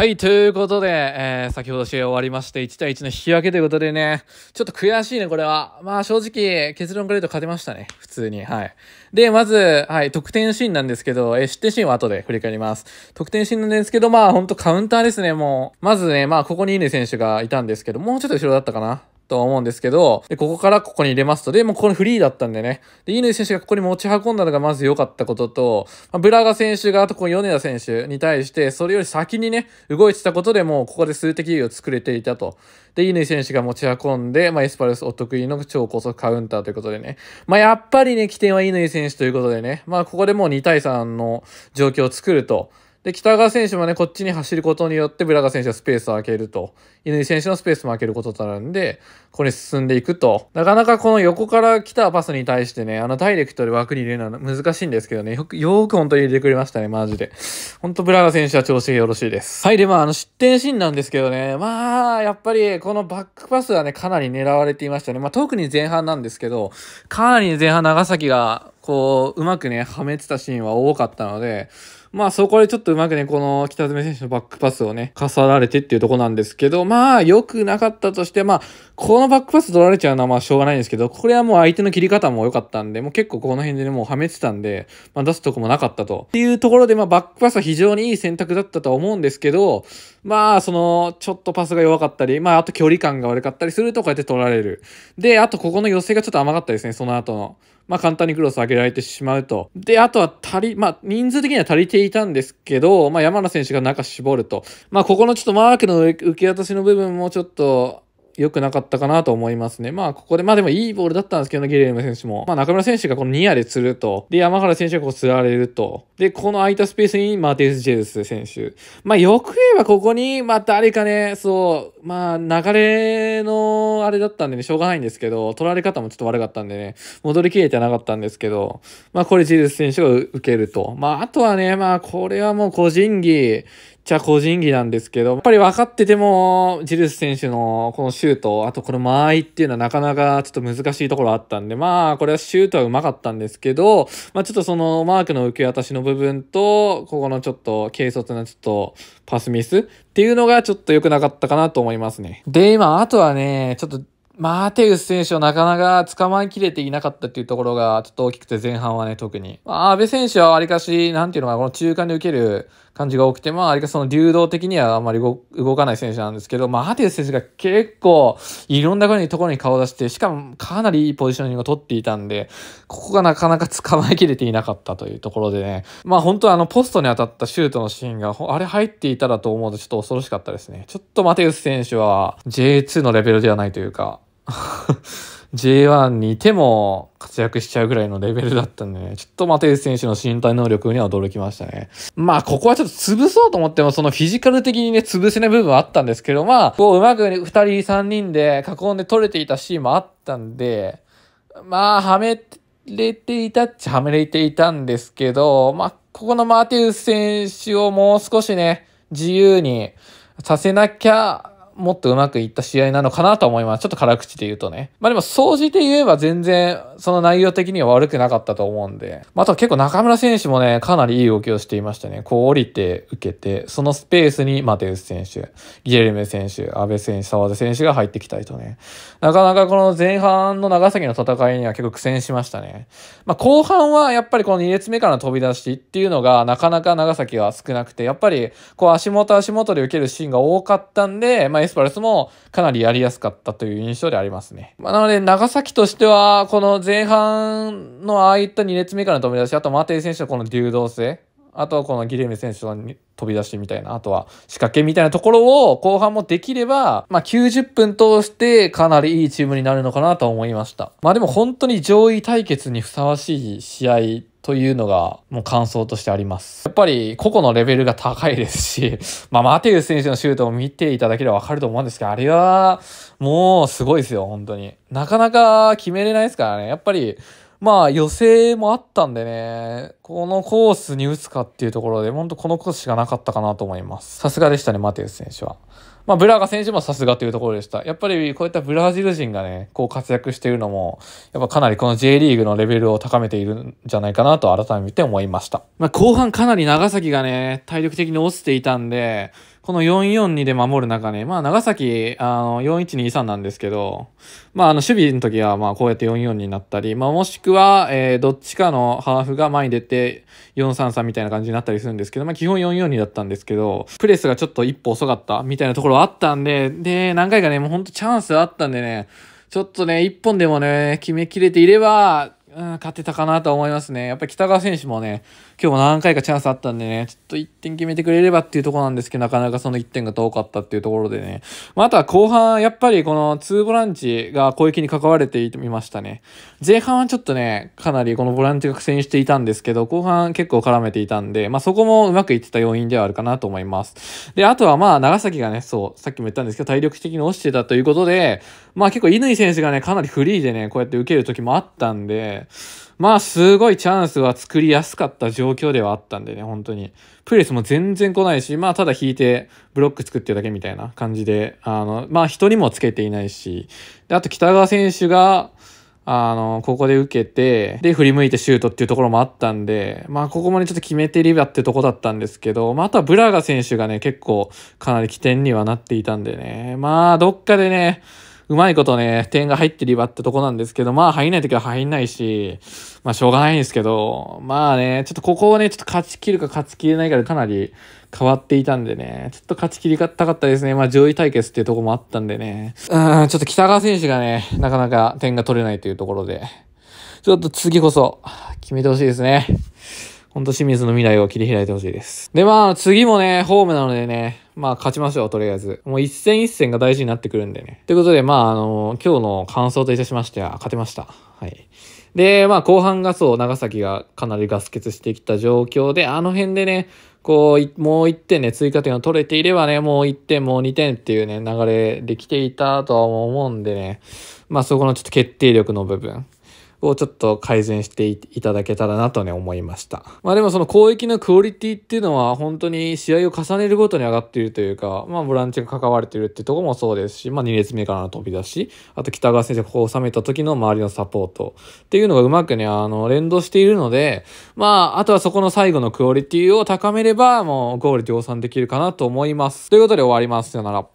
はい、ということで、えー、先ほど試合終わりまして、1対1の引き分けということでね、ちょっと悔しいね、これは。まあ正直、結論から言うと勝てましたね、普通に。はい。で、まず、はい、得点シーンなんですけど、えー、失点シーンは後で振り返ります。得点シーンなんですけど、まあほんとカウンターですね、もう。まずね、まあここにイネ選手がいたんですけど、もうちょっと後ろだったかな。と思うんですけど、で、ここからここに入れますと、で、もうこのフリーだったんでね、で、乾選手がここに持ち運んだのがまず良かったことと、まあ、ブラガ選手が、あとこの米田選手に対して、それより先にね、動いてたことでもうここで数的優位を作れていたと。で、乾選手が持ち運んで、まあ、エスパルスお得意の超高速カウンターということでね、まあ、やっぱりね、起点は乾選手ということでね、まあ、ここでもう2対3の状況を作ると、で、北川選手もね、こっちに走ることによって、ブラガ選手はスペースを空けると、井選手のスペースも空けることとなるんで、ここに進んでいくと。なかなかこの横から来たパスに対してね、あのダイレクトで枠に入れるのは難しいんですけどね、よく、よく本当に入れてくれましたね、マジで。ほんとブラガ選手は調子がよろしいです。はい、で、まあ、あの失点シーンなんですけどね、まあ、やっぱりこのバックパスはね、かなり狙われていましたね。まあ、特に前半なんですけど、かなり前半長崎が、こう、うまくね、はめてたシーンは多かったので、まあそこでちょっとうまくね、この北爪選手のバックパスをね、重られてっていうとこなんですけど、まあ良くなかったとして、まあこのバックパス取られちゃうのはまあしょうがないんですけど、これはもう相手の切り方も良かったんで、もう結構この辺でね、もうはめてたんで、まあ出すとこもなかったと。っていうところで、まあバックパスは非常にいい選択だったとは思うんですけど、まあその、ちょっとパスが弱かったり、まああと距離感が悪かったりするとこうやって取られる。で、あとここの寄せがちょっと甘かったですね、その後の。まあ簡単にクロス上げられてしまうと。で、あとは足り、まあ人数的には足りてていたんですけど、まあ、山名選手が中絞ると。まあ、ここのちょっとマークの受け渡しの部分もちょっと、良くなかったかなと思いますね。まあ、ここで、まあでもいいボールだったんですけどね、ゲレルム選手も。まあ、中村選手がこのニアで釣ると。で、山原選手がこう釣られると。で、この空いたスペースにマーティス・ジェルス選手。まあ、よく言えばここに、まあ、誰かね、そう、まあ、流れの、あれだったんでね、しょうがないんですけど、取られ方もちょっと悪かったんでね、戻りきれてなかったんですけど、まあ、これジェルス選手が受けると。まあ、あとはね、まあ、これはもう個人技ちゃ個人技なんですけど、やっぱり分かってても、ジルス選手のこのシュート、あとこの間合いっていうのはなかなかちょっと難しいところあったんで、まあ、これはシュートはうまかったんですけど、まあちょっとそのマークの受け渡しの部分と、ここのちょっと軽率なちょっとパスミスっていうのがちょっと良くなかったかなと思いますね。で、今、あとはね、ちょっと、マーテウス選手をなかなか捕まえきれていなかったっていうところがちょっと大きくて前半はね、特に。まあ、安部選手はわりかし、なんていうのかな、この中間で受ける感じが多くて、まあ、あれがその流動的にはあまり動かない選手なんですけど、まあ、アディス選手が結構、いろんなところに顔を出して、しかもかなりいいポジショニングを取っていたんで、ここがなかなか捕まえきれていなかったというところでね、まあ、本当はあの、ポストに当たったシュートのシーンが、あれ入っていたらと思うとちょっと恐ろしかったですね。ちょっとマテウス選手は J2 のレベルではないというか、J1 にいても活躍しちゃうぐらいのレベルだったんでね、ちょっとマテウス選手の身体能力には驚きましたね。まあ、ここはちょっと潰そうと思っても、そのフィジカル的にね、潰せない部分はあったんですけど、まあ、こう、うまく2人、3人で囲んで取れていたシーンもあったんで、まあ、はめれていたっちゃはめれていたんですけど、まあ、ここのマテウス選手をもう少しね、自由にさせなきゃもっとうまくいった試合なのかなと思います。ちょっと辛口で言うとね。まあでも、総じて言えば全然、その内容的には悪くなかったと思うんで。まあ、あと結構中村選手もね、かなりいい動きをしていましたね。こう降りて受けて、そのスペースにマテウス選手、ギレルメ選手、安部選手、沢田選手が入ってきたりとね。なかなかこの前半の長崎の戦いには結構苦戦しましたね。まあ、後半はやっぱりこの2列目からの飛び出しっていうのが、なかなか長崎は少なくて、やっぱりこう足元足元で受けるシーンが多かったんで、まあスパルスもかなりやりやすかったという印象でありますね。まあ、なので、長崎としては、この前半のああいった2列目からの飛び出し、あとマテイ選手のこの流動性、あとはこのギレメ選手の飛び出しみたいな、あとは仕掛けみたいなところを後半もできれば、まあ、90分通してかなりいいチームになるのかなと思いました。まあでも本当に上位対決にふさわしい試合というのが、もう感想としてあります。やっぱり、個々のレベルが高いですし、まあ、マテウス選手のシュートを見ていただければわかると思うんですけど、あれは、もう、すごいですよ、本当に。なかなか決めれないですからね。やっぱり、まあ、予選もあったんでね、このコースに打つかっていうところで、本当このコースしかなかったかなと思います。さすがでしたね、マテウス選手は。まあ、ブラが選手もさすがというところでした。やっぱりこういったブラジル人がね、こう活躍しているのも、やっぱかなりこの J リーグのレベルを高めているんじゃないかなと改めて思いました。まあ、後半かなり長崎がね、体力的に落ちていたんで、この442で守る中ね、まあ、長崎、あの、4123なんですけど、まあ、あの、守備の時は、まあ、こうやって44になったり、まあ、もしくは、えー、どっちかのハーフが前に出て、433みたいな感じになったりするんですけど、まあ、基本442だったんですけど、プレスがちょっと一歩遅かったみたいなところろあったんで、で、何回かね、もうほんとチャンスあったんでね、ちょっとね、一本でもね、決めきれていれば、うん、勝てたかなと思いますね。やっぱり北川選手もね、今日も何回かチャンスあったんでね、ちょっと1点決めてくれればっていうところなんですけど、なかなかその1点が遠かったっていうところでね。まあ、あとは後半、やっぱりこの2ボランチが攻撃に関われていましたね。前半はちょっとね、かなりこのボランチが苦戦していたんですけど、後半結構絡めていたんで、まあ、そこもうまくいってた要因ではあるかなと思います。で、あとはまあ長崎がね、そう、さっきも言ったんですけど、体力的に落ちてたということで、まあ結構乾選手がね、かなりフリーでね、こうやって受ける時もあったんで、まあすごいチャンスは作りやすかった状況ではあったんでね、本当に。プレスも全然来ないし、まあただ引いてブロック作ってるだけみたいな感じで、あの、まあ人にもつけていないし、であと北川選手が、あの、ここで受けて、で、振り向いてシュートっていうところもあったんで、まあ、ここまでちょっと決めてればってとこだったんですけど、まあ、あとはブラガ選手がね、結構、かなり起点にはなっていたんでね、まあ、どっかでね、うまいことね、点が入ってればってとこなんですけど、まあ入んない時は入んないし、まあしょうがないんですけど、まあね、ちょっとここをね、ちょっと勝ちきるか勝ちきれないかでかなり変わっていたんでね、ちょっと勝ち切りたかったですね。まあ上位対決っていうとこもあったんでね、うん、ちょっと北川選手がね、なかなか点が取れないというところで、ちょっと次こそ決めてほしいですね。ほんと清水の未来を切り開いてほしいです。で、まあ、次もね、ホームなのでね、まあ、勝ちましょう、とりあえず。もう一戦一戦が大事になってくるんでね。ということで、まあ、あの、今日の感想といたしましては、勝てました。はい。で、まあ、後半がそう、長崎がかなりガス欠してきた状況で、あの辺でね、こう、もう1点ね、追加点を取れていればね、もう1点、もう2点っていうね、流れできていたとは思うんでね、まあそこのちょっと決定力の部分。をちょっと改善していただけたらなとね思いました。まあでもその攻撃のクオリティっていうのは本当に試合を重ねるごとに上がっているというか、まあボランチが関われているってとこもそうですし、まあ2列目からの飛び出し、あと北川先生ここを収めた時の周りのサポートっていうのがうまくね、あの、連動しているので、まああとはそこの最後のクオリティを高めればもうゴール量産できるかなと思います。ということで終わります。さよなら。